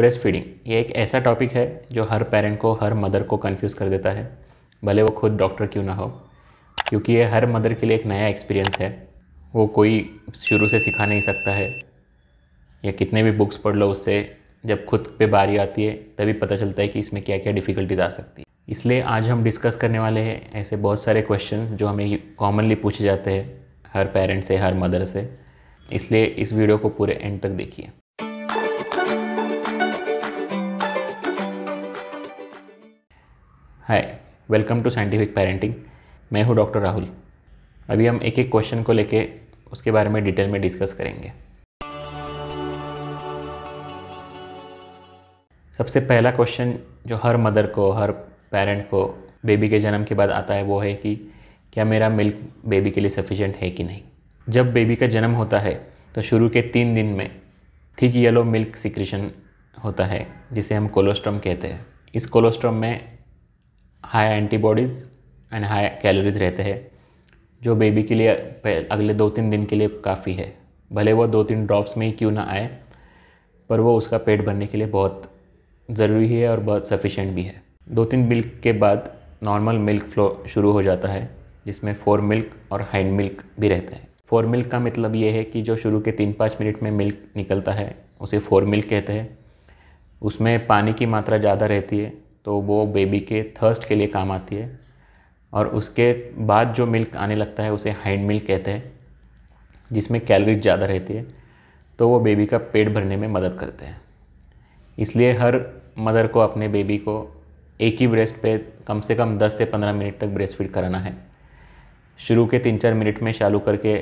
breast feeding ये एक ऐसा टॉपिक है जो हर पेरेंट को हर मदर को कंफ्यूज कर देता है भले वो खुद डॉक्टर क्यों ना हो क्योंकि ये हर मदर के लिए एक नया एक्सपीरियंस है वो कोई शुरू से सिखा नहीं सकता है या कितने भी बुक्स पढ़ लो उससे जब खुद पे बारी आती है तभी पता चलता है कि इसमें क्या क्या डिफ़िकल्टीज आ सकती है इसलिए आज हम डिस्कस करने वाले हैं ऐसे बहुत सारे क्वेश्चन जो हमें कॉमनली पूछे जाते हैं हर पेरेंट से हर मदर से इसलिए इस वीडियो को पूरे एंड तक देखिए hi welcome to scientific parenting मैं हूं डॉक्टर राहुल अभी हम एक एक क्वेश्चन को लेके उसके बारे में डिटेल में डिस्कस करेंगे सबसे पहला क्वेश्चन जो हर मदर को हर पेरेंट को बेबी के जन्म के बाद आता है वो है कि क्या मेरा मिल्क बेबी के लिए सफिशेंट है कि नहीं जब बेबी का जन्म होता है तो शुरू के तीन दिन में थिक येलो मिल्क सिक्रेशन होता है जिसे हम कोलोस्ट्रम कहते हैं इस कोलोस्ट्रम में high antibodies and high calories रहते हैं जो बेबी के लिए अगले दो तीन दिन के लिए काफ़ी है भले वो दो तीन ड्रॉप्स में ही क्यों ना आए पर वो उसका पेट भरने के लिए बहुत ज़रूरी है और बहुत सफिशेंट भी है दो तीन मिल्क के बाद नॉर्मल मिल्क फ्लो शुरू हो जाता है जिसमें फोर मिल्क और हैंड मिल्क भी रहते हैं फोर मिल्क का मतलब ये है कि जो शुरू के तीन पाँच मिनट में मिल्क निकलता है उसे फोर मिल्क कहते हैं उसमें पानी की मात्रा ज़्यादा रहती है तो वो बेबी के थर्स्ट के लिए काम आती है और उसके बाद जो मिल्क आने लगता है उसे हाइंड मिल्क कहते हैं जिसमें कैलोरीज ज़्यादा रहती है तो वो बेबी का पेट भरने में मदद करते हैं इसलिए हर मदर को अपने बेबी को एक ही ब्रेस्ट पे कम से कम 10 से 15 मिनट तक ब्रेस्ट फीड कराना है शुरू के तीन चार मिनट में चालू करके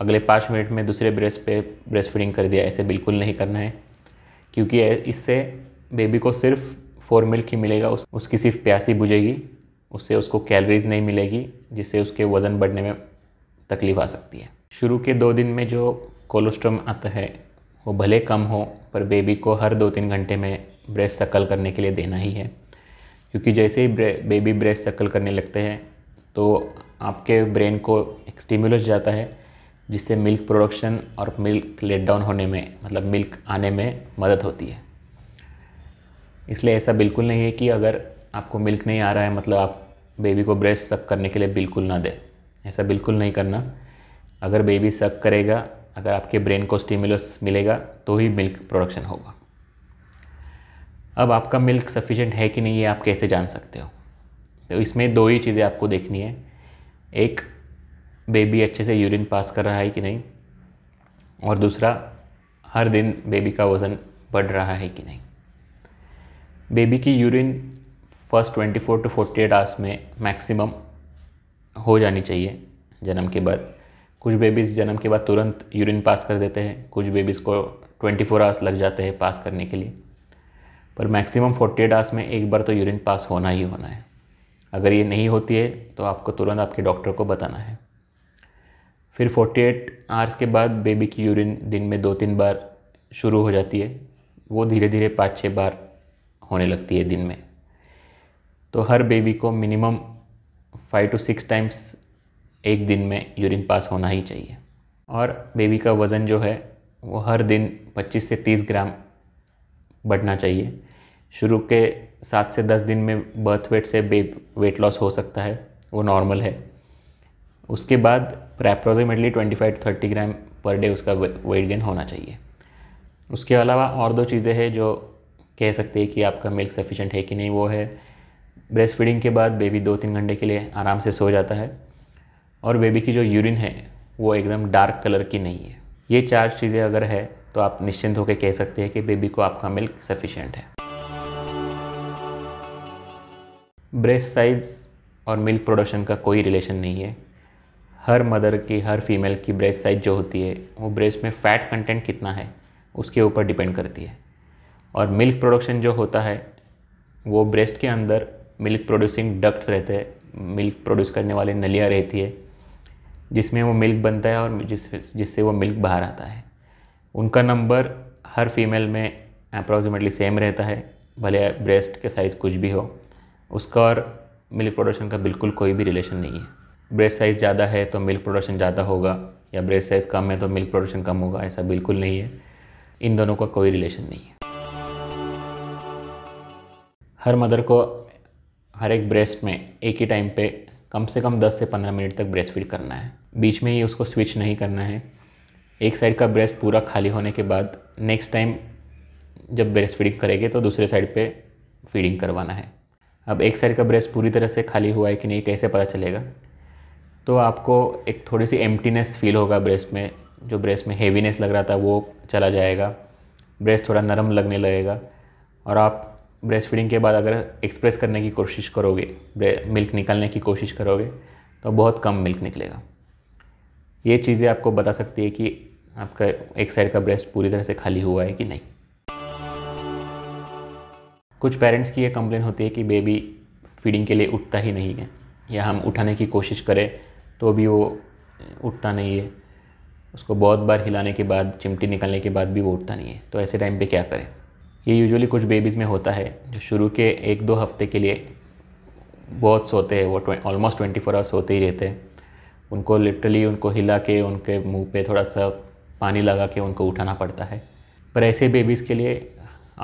अगले पाँच मिनट में दूसरे ब्रेस्ट पे ब्रेस्ट फीडिंग कर दिया ऐसे बिल्कुल नहीं करना है क्योंकि इससे बेबी को सिर्फ फोर मिल्क ही मिलेगा उस उसकी सिर्फ प्यासी बुझेगी उससे उसको कैलरीज नहीं मिलेगी जिससे उसके वज़न बढ़ने में तकलीफ़ आ सकती है शुरू के दो दिन में जो कोलेस्ट्रॉम आता है वो भले कम हो पर बेबी को हर दो तीन घंटे में ब्रेस्ट सकल करने के लिए देना ही है क्योंकि जैसे ही ब्रे, बेबी ब्रेस्ट सकल करने लगते हैं तो आपके ब्रेन को एक स्टिमुलस जाता है जिससे मिल्क प्रोडक्शन और मिल्क लेट डाउन होने में मतलब मिल्क आने में मदद होती है इसलिए ऐसा बिल्कुल नहीं है कि अगर आपको मिल्क नहीं आ रहा है मतलब आप बेबी को ब्रेस्ट सक करने के लिए बिल्कुल ना दें ऐसा बिल्कुल नहीं करना अगर बेबी सक करेगा अगर आपके ब्रेन को स्टिमुलस मिलेगा तो ही मिल्क प्रोडक्शन होगा अब आपका मिल्क सफिशेंट है कि नहीं ये आप कैसे जान सकते हो तो इसमें दो ही चीज़ें आपको देखनी है एक बेबी अच्छे से यूरिन पास कर रहा है कि नहीं और दूसरा हर दिन बेबी का वज़न बढ़ रहा है कि नहीं बेबी की urine first 24 two forty eight hours में मैक्सिमम हो जानी चाहिए जन्म के बाद कुछ बेबीज़ जन्म के बाद तुरंत यूरिन पास कर देते हैं कुछ बेबीज़ को 24 फोर आवर्स लग जाते हैं पास करने के लिए पर मैक्सिमम 48 आवर्स में एक बार तो यूरिन पास होना ही होना है अगर ये नहीं होती है तो आपको तुरंत आपके डॉक्टर को बताना है फिर 48 आवर्स के बाद बेबी की यूरिन दिन में दो तीन बार शुरू हो जाती है वो धीरे धीरे पाँच छः बार होने लगती है दिन में तो हर बेबी को minimum five to six times एक दिन में यूरिन पास होना ही चाहिए और बेबी का वज़न जो है वो हर दिन 25 से 30 ग्राम बढ़ना चाहिए शुरू के सात से दस दिन में बर्थ वेट से वेट लॉस हो सकता है वो नॉर्मल है उसके बाद approximately 25 five thirty gram per day उसका वेट गेन होना चाहिए उसके अलावा और दो चीज़ें हैं जो कह सकते हैं कि आपका मिल्क सफिशेंट है कि नहीं वो है ब्रेस्ट फीडिंग के बाद बेबी दो तीन घंटे के लिए आराम से सो जाता है और बेबी की जो यूरिन है वो एकदम डार्क कलर की नहीं है ये चार चीज़ें अगर है तो आप निश्चिंत होकर कह सकते हैं कि बेबी को आपका मिल्क सफिशेंट है ब्रेस्ट साइज़ और मिल्क प्रोडक्शन का कोई रिलेशन नहीं है हर मदर की हर फीमेल की ब्रेस्ट साइज जो होती है वो ब्रेस्ट में फ़ैट कंटेंट कितना है उसके ऊपर डिपेंड करती है और मिल्क प्रोडक्शन जो होता है वो ब्रेस्ट के अंदर मिल्क प्रोड्यूसिंग डक्ट्स रहते हैं मिल्क प्रोड्यूस करने वाले नलियाँ रहती है जिसमें वो मिल्क बनता है और जिस जिससे वो मिल्क बाहर आता है उनका नंबर हर फीमेल में अप्रॉक्सीमेटली सेम रहता है भले ब्रेस्ट के साइज़ कुछ भी हो उसका और मिल्क प्रोडक्शन का बिल्कुल कोई भी रिलेशन नहीं है ब्रेस्ट साइज़ ज़्यादा है तो मिल्क प्रोडक्शन ज़्यादा होगा या ब्रेस्ट साइज़ कम है तो मिल्क प्रोडक्शन कम होगा ऐसा बिल्कुल नहीं है इन दोनों का कोई रिलेशन नहीं है हर मदर को हर एक ब्रेस्ट में एक ही टाइम पे कम से कम 10 से 15 मिनट तक ब्रेस्ट फीड करना है बीच में ही उसको स्विच नहीं करना है एक साइड का ब्रेस्ट पूरा खाली होने के बाद नेक्स्ट टाइम जब ब्रेस्ट फीडिंग करेंगे तो दूसरे साइड पे फीडिंग करवाना है अब एक साइड का ब्रेस्ट पूरी तरह से खाली हुआ है कि नहीं कैसे पता चलेगा तो आपको एक थोड़ी सी एम्प्टीनेस फील होगा ब्रेस्ट में जो ब्रेस्ट में हेवीनेस लग रहा था वो चला जाएगा ब्रेस्ट थोड़ा नरम लगने लगेगा और आप ब्रेस्ट फीडिंग के बाद अगर एक्सप्रेस करने की कोशिश करोगे मिल्क निकालने की कोशिश करोगे तो बहुत कम मिल्क निकलेगा ये चीज़ें आपको बता सकती है कि आपका एक साइड का ब्रेस्ट पूरी तरह से खाली हुआ है कि नहीं कुछ पेरेंट्स की ये कंप्लेन होती है कि बेबी फीडिंग के लिए उठता ही नहीं है या हम उठाने की कोशिश करें तो भी वो उठता नहीं है उसको बहुत बार हिलाने के बाद चिमटी निकालने के बाद भी वो उठता नहीं है तो ऐसे टाइम पे क्या करें ये यूजुअली कुछ बेबीज़ में होता है जो शुरू के एक दो हफ्ते के लिए बहुत सोते हैं वो ऑलमोस्ट ट्वेंटी फोर आवर्स होते ही रहते हैं उनको लिटरली उनको हिला के उनके मुंह पे थोड़ा सा पानी लगा के उनको उठाना पड़ता है पर ऐसे बेबीज़ के लिए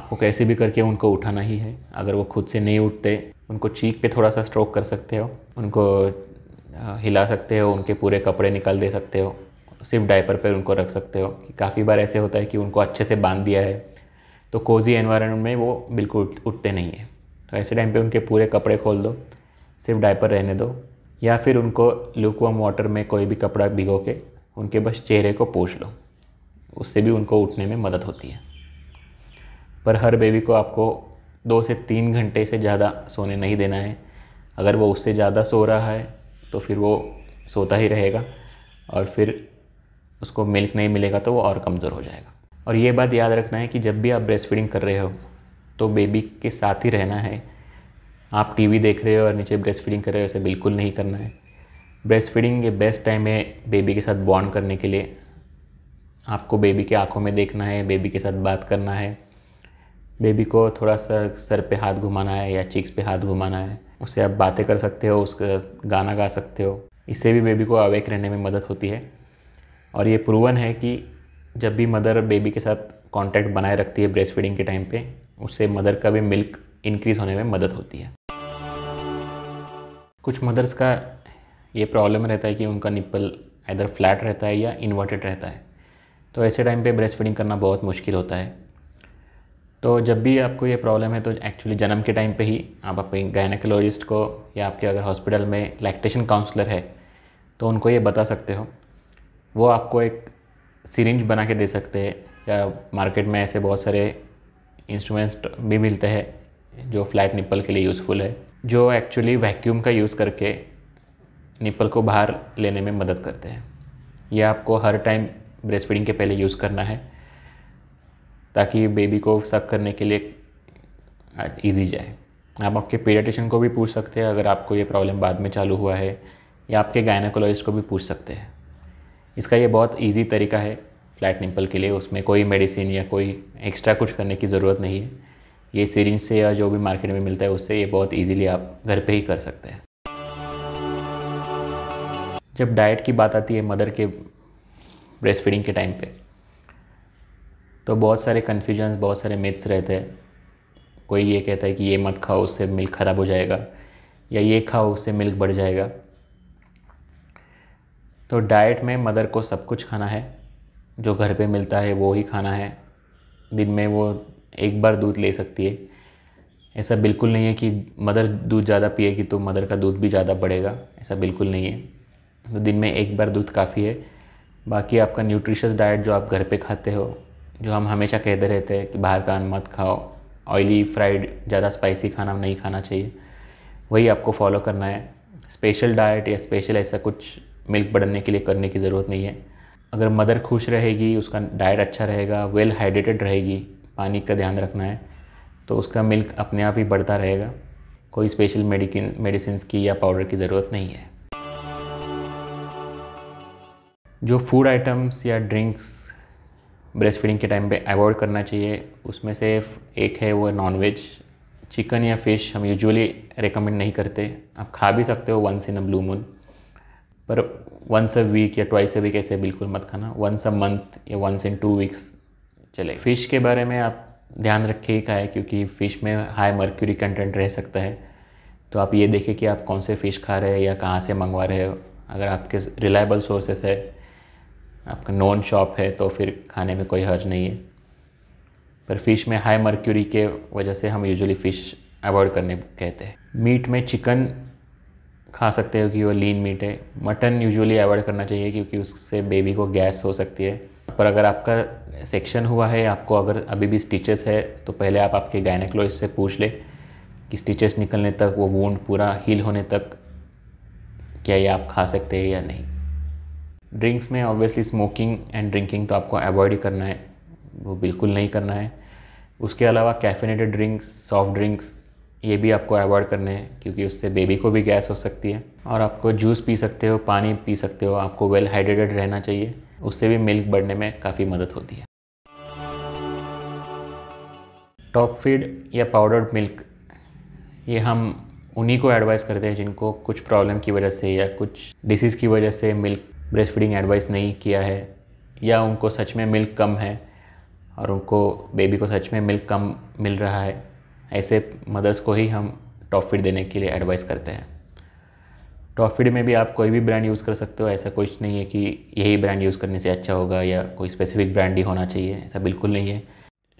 आपको कैसे भी करके उनको उठाना ही है अगर वो खुद से नहीं उठते उनको चीक पे थोड़ा सा स्ट्रोक कर सकते हो उनको हिला सकते हो उनके पूरे कपड़े निकाल दे सकते हो सिर्फ डायपर पर उनको रख सकते हो काफ़ी बार ऐसे होता है कि उनको अच्छे से बांध दिया है तो कोजी एनवायरनमेंट में वो बिल्कुल उठते नहीं हैं तो ऐसे टाइम पे उनके पूरे कपड़े खोल दो सिर्फ डायपर रहने दो या फिर उनको वम वाटर में कोई भी कपड़ा भिगो के उनके बस चेहरे को पोछ लो उससे भी उनको उठने में मदद होती है पर हर बेबी को आपको दो से तीन घंटे से ज़्यादा सोने नहीं देना है अगर वो उससे ज़्यादा सो रहा है तो फिर वो सोता ही रहेगा और फिर उसको मिल्क नहीं मिलेगा तो वो और कमज़ोर हो जाएगा और ये बात याद रखना है कि जब भी आप ब्रेस्ट फीडिंग कर रहे हो तो बेबी के साथ ही रहना है आप टीवी देख रहे हो और नीचे ब्रेस्ट फीडिंग कर रहे हो ऐसे बिल्कुल नहीं करना है ब्रेस्ट फीडिंग ये बेस्ट टाइम है बेबी के साथ बॉन्ड करने के लिए आपको बेबी के आँखों में देखना है बेबी के साथ बात करना है बेबी को थोड़ा सा सर पे हाथ घुमाना है या चिक्स पे हाथ घुमाना है उससे आप बातें कर सकते हो उसके गाना गा सकते हो इससे भी बेबी को अवेक रहने में मदद होती है और ये प्रूवन है कि जब भी मदर बेबी के साथ कांटेक्ट बनाए रखती है ब्रेस्ट फीडिंग के टाइम पे उससे मदर का भी मिल्क इंक्रीज़ होने में मदद होती है कुछ मदर्स का ये प्रॉब्लम रहता है कि उनका निप्पल इधर फ्लैट रहता है या इन्वर्टेड रहता है तो ऐसे टाइम पे ब्रेस्ट फीडिंग करना बहुत मुश्किल होता है तो जब भी आपको ये प्रॉब्लम है तो एक्चुअली जन्म के टाइम पे ही आप अपने गायनाकोलॉजिस्ट को या आपके अगर हॉस्पिटल में लैक्टेशन काउंसलर है तो उनको ये बता सकते हो वो आपको एक सिरिंज बना के दे सकते हैं या मार्केट में ऐसे बहुत सारे इंस्ट्रूमेंट्स भी मिलते हैं जो फ्लैट निप्पल के लिए यूज़फुल है जो एक्चुअली वैक्यूम का यूज़ करके निप्पल को बाहर लेने में मदद करते हैं यह आपको हर टाइम ब्रेस्ट फीडिंग के पहले यूज़ करना है ताकि बेबी को सक करने के लिए ईजी जाए आप आपके पीडियाट्रिशियन को भी पूछ सकते हैं अगर आपको ये प्रॉब्लम बाद में चालू हुआ है या आपके गायनाकोलॉजिस्ट को भी पूछ सकते हैं इसका ये बहुत ईजी तरीका है फ्लैट निम्पल के लिए उसमें कोई मेडिसिन या कोई एक्स्ट्रा कुछ करने की ज़रूरत नहीं है ये सीरिंज से या जो भी मार्केट में मिलता है उससे ये बहुत ईजिली आप घर पर ही कर सकते हैं जब डाइट की बात आती है मदर के ब्रेस्ट फीडिंग के टाइम पे तो बहुत सारे कन्फ्यूजन्स बहुत सारे मिथ्स रहते हैं कोई ये कहता है कि ये मत खाओ उससे मिल्क ख़राब हो जाएगा या ये खाओ उससे मिल्क बढ़ जाएगा तो डाइट में मदर को सब कुछ खाना है जो घर पे मिलता है वो ही खाना है दिन में वो एक बार दूध ले सकती है ऐसा बिल्कुल नहीं है कि मदर दूध ज़्यादा पिएगी तो मदर का दूध भी ज़्यादा बढ़ेगा ऐसा बिल्कुल नहीं है तो दिन में एक बार दूध काफ़ी है बाकी आपका न्यूट्रिशस डाइट जो आप घर पे खाते हो जो हम हमेशा कहते रहते हैं कि बाहर का मत खाओ ऑयली फ्राइड ज़्यादा स्पाइसी खाना नहीं खाना चाहिए वही आपको फॉलो करना है स्पेशल डाइट या स्पेशल ऐसा कुछ मिल्क बढ़ने के लिए करने की ज़रूरत नहीं है अगर मदर खुश रहेगी उसका डाइट अच्छा रहेगा वेल हाइड्रेटेड रहेगी पानी का ध्यान रखना है तो उसका मिल्क अपने आप ही बढ़ता रहेगा कोई स्पेशल मेडिकिन मेडिसिन की या पाउडर की ज़रूरत नहीं है जो फूड आइटम्स या ड्रिंक्स ब्रेस्ट फीडिंग के टाइम पे अवॉइड करना चाहिए उसमें से एक है वो नॉनवेज चिकन या फिश हम यूजुअली रेकमेंड नहीं करते आप खा भी सकते हो once in a blue moon पर वंस अ वीक या ट्वाइस अ वीक ऐसे बिल्कुल मत खाना वंस अ मंथ या वंस इन टू वीक्स चले फिश के बारे में आप ध्यान रखे ही खाएँ क्योंकि फ़िश में हाई मर्क्यूरी कंटेंट रह सकता है तो आप ये देखें कि आप कौन से फ़िश खा रहे हैं या कहाँ से मंगवा रहे हो अगर आपके रिलायबल सोर्सेस है आपका नॉन शॉप है तो फिर खाने में कोई हर्ज नहीं है पर फ़िश में हाई मर्क्यूरी के वजह से हम यूजुअली फ़िश अवॉइड करने कहते हैं मीट में चिकन खा सकते हो कि वो लीन मीट है मटन यूजुअली अवॉइड करना चाहिए क्योंकि उससे बेबी को गैस हो सकती है पर अगर आपका सेक्शन हुआ है आपको अगर अभी भी स्टिचेस है तो पहले आप आपके गायनेकोलॉजिस्ट से पूछ ले कि स्टिचेस निकलने तक वो वूंड पूरा हील होने तक क्या ये आप खा सकते हैं या नहीं ड्रिंक्स में ऑब्वियसली स्मोकिंग एंड ड्रिंकिंग तो आपको अवॉइड ही करना है वो बिल्कुल नहीं करना है उसके अलावा कैफिनेटेड ड्रिंक्स सॉफ्ट ड्रिंक्स ये भी आपको अवॉइड करने हैं क्योंकि उससे बेबी को भी गैस हो सकती है और आपको जूस पी सकते हो पानी पी सकते हो आपको वेल हाइड्रेटेड रहना चाहिए उससे भी मिल्क बढ़ने में काफ़ी मदद होती है टॉप फीड या पाउडर्ड मिल्क ये हम उन्हीं को एडवाइस करते हैं जिनको कुछ प्रॉब्लम की वजह से या कुछ डिसीज़ की वजह से मिल्क ब्रेस्ट फीडिंग एडवाइस नहीं किया है या उनको सच में मिल्क कम है और उनको बेबी को सच में मिल्क कम मिल रहा है ऐसे मदर्स को ही हम टॉप फीड देने के लिए एडवाइस करते हैं टॉप फिट में भी आप कोई भी ब्रांड यूज़ कर सकते हो ऐसा कुछ नहीं है कि यही ब्रांड यूज़ करने से अच्छा होगा या कोई स्पेसिफिक ब्रांड ही होना चाहिए ऐसा बिल्कुल नहीं है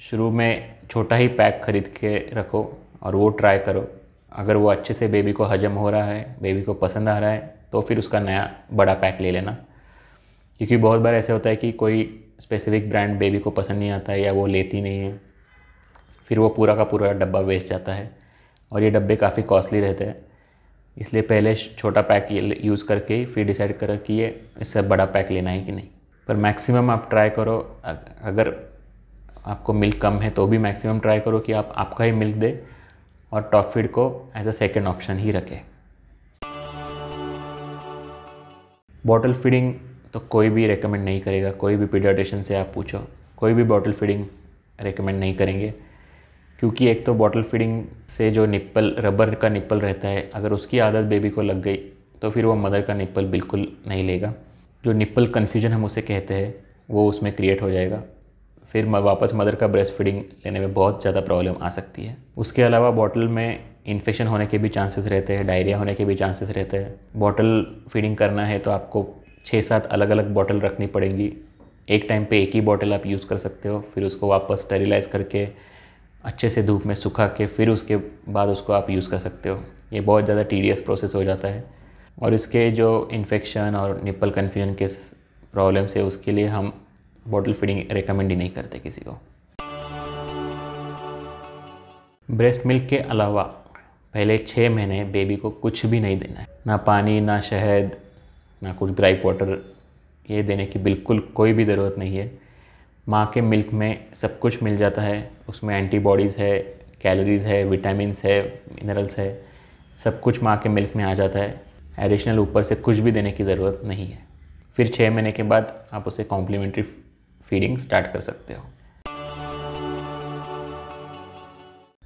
शुरू में छोटा ही पैक खरीद के रखो और वो ट्राई करो अगर वो अच्छे से बेबी को हजम हो रहा है बेबी को पसंद आ रहा है तो फिर उसका नया बड़ा पैक ले लेना क्योंकि बहुत बार ऐसे होता है कि कोई स्पेसिफिक ब्रांड बेबी को पसंद नहीं आता है या वो लेती नहीं है फिर वो पूरा का पूरा डब्बा वेस्ट जाता है और ये डब्बे काफ़ी कॉस्टली रहते हैं इसलिए पहले छोटा पैक यूज़ करके फिर डिसाइड करो कि ये इससे बड़ा पैक लेना है कि नहीं पर मैक्सिमम आप ट्राई करो अगर आपको मिल्क कम है तो भी मैक्सिमम ट्राई करो कि आप आपका ही मिल्क दे और टॉप फीड को एज अ सेकेंड ऑप्शन ही रखें बॉटल फीडिंग तो कोई भी रेकमेंड नहीं करेगा कोई भी पीडियाटिशन से आप पूछो कोई भी बॉटल फीडिंग रेकमेंड नहीं करेंगे क्योंकि एक तो बॉटल फीडिंग से जो निप्पल रबर का निप्पल रहता है अगर उसकी आदत बेबी को लग गई तो फिर वो मदर का निप्पल बिल्कुल नहीं लेगा जो निप्पल कन्फ्यूजन हम उसे कहते हैं वो उसमें क्रिएट हो जाएगा फिर वापस मदर का ब्रेस्ट फीडिंग लेने में बहुत ज़्यादा प्रॉब्लम आ सकती है उसके अलावा बॉटल में इन्फेक्शन होने के भी चांसेस रहते हैं डायरिया होने के भी चांसेस रहते हैं बॉटल फीडिंग करना है तो आपको छः सात अलग अलग बॉटल रखनी पड़ेंगी एक टाइम पे एक ही बॉटल आप यूज़ कर सकते हो फिर उसको वापस स्टेरिलाइज करके अच्छे से धूप में सुखा के फिर उसके बाद उसको आप यूज़ कर सकते हो ये बहुत ज़्यादा टीडियस प्रोसेस हो जाता है और इसके जो इन्फेक्शन और निपल कन्फ्यूजन के प्रॉब्लम्स है उसके लिए हम बॉटल फीडिंग रिकमेंड ही नहीं करते किसी को ब्रेस्ट मिल्क के अलावा पहले छः महीने बेबी को कुछ भी नहीं देना है ना पानी ना शहद ना कुछ ग्राइप वाटर ये देने की बिल्कुल कोई भी ज़रूरत नहीं है माँ के मिल्क में सब कुछ मिल जाता है उसमें एंटीबॉडीज़ है कैलोरीज़ है विटामिनस है मिनरल्स है सब कुछ माँ के मिल्क में आ जाता है एडिशनल ऊपर से कुछ भी देने की ज़रूरत नहीं है फिर छः महीने के बाद आप उसे कॉम्प्लीमेंट्री फीडिंग स्टार्ट कर सकते हो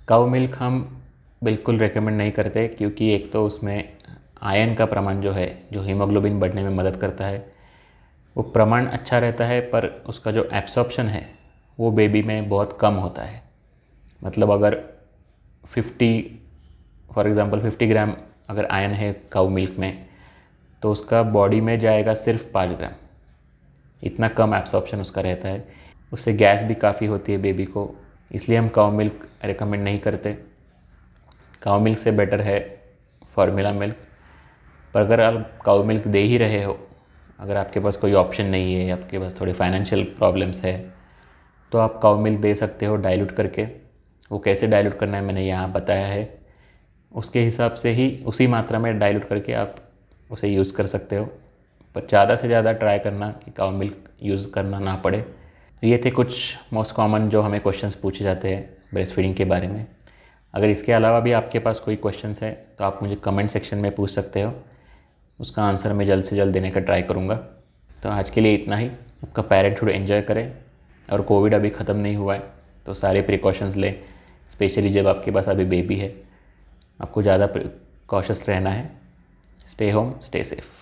काउ मिल्क हम बिल्कुल रेकमेंड नहीं करते क्योंकि एक तो उसमें आयन का प्रमाण जो है जो हीमोग्लोबिन बढ़ने में मदद करता है वो प्रमाण अच्छा रहता है पर उसका जो एब्सॉर्प्शन है वो बेबी में बहुत कम होता है मतलब अगर 50 फॉर एग्जांपल 50 ग्राम अगर आयन है काउ मिल्क में तो उसका बॉडी में जाएगा सिर्फ पाँच ग्राम इतना कम एब्सॉर्प्शन उसका रहता है उससे गैस भी काफ़ी होती है बेबी को इसलिए हम काउ मिल्क रिकमेंड नहीं करते काउ मिल्क से बेटर है फार्मूला मिल्क पर अगर आप काउ मिल्क दे ही रहे हो अगर आपके पास कोई ऑप्शन नहीं है आपके पास थोड़ी फाइनेंशियल प्रॉब्लम्स है तो आप काउ मिल्क दे सकते हो डाइल्यूट करके वो कैसे डाइल्यूट करना है मैंने यहाँ बताया है उसके हिसाब से ही उसी मात्रा में डाइल्यूट करके आप उसे यूज़ कर सकते हो पर ज़्यादा से ज़्यादा ट्राई करना कि काउ मिल्क यूज़ करना ना पड़े तो ये थे कुछ मोस्ट कॉमन जो हमें क्वेश्चन पूछे जाते हैं ब्रेस्ट फीडिंग के बारे में अगर इसके अलावा भी आपके पास कोई क्वेश्चन है तो आप मुझे कमेंट सेक्शन में पूछ सकते हो उसका आंसर मैं जल्द से जल्द देने का ट्राई करूँगा तो आज के लिए इतना ही आपका पैरेंटहुड एंजॉय करें और कोविड अभी ख़त्म नहीं हुआ है तो सारे प्रिकॉशंस लें स्पेशली जब आपके पास अभी बेबी है आपको ज़्यादा कॉशस रहना है स्टे होम स्टे सेफ़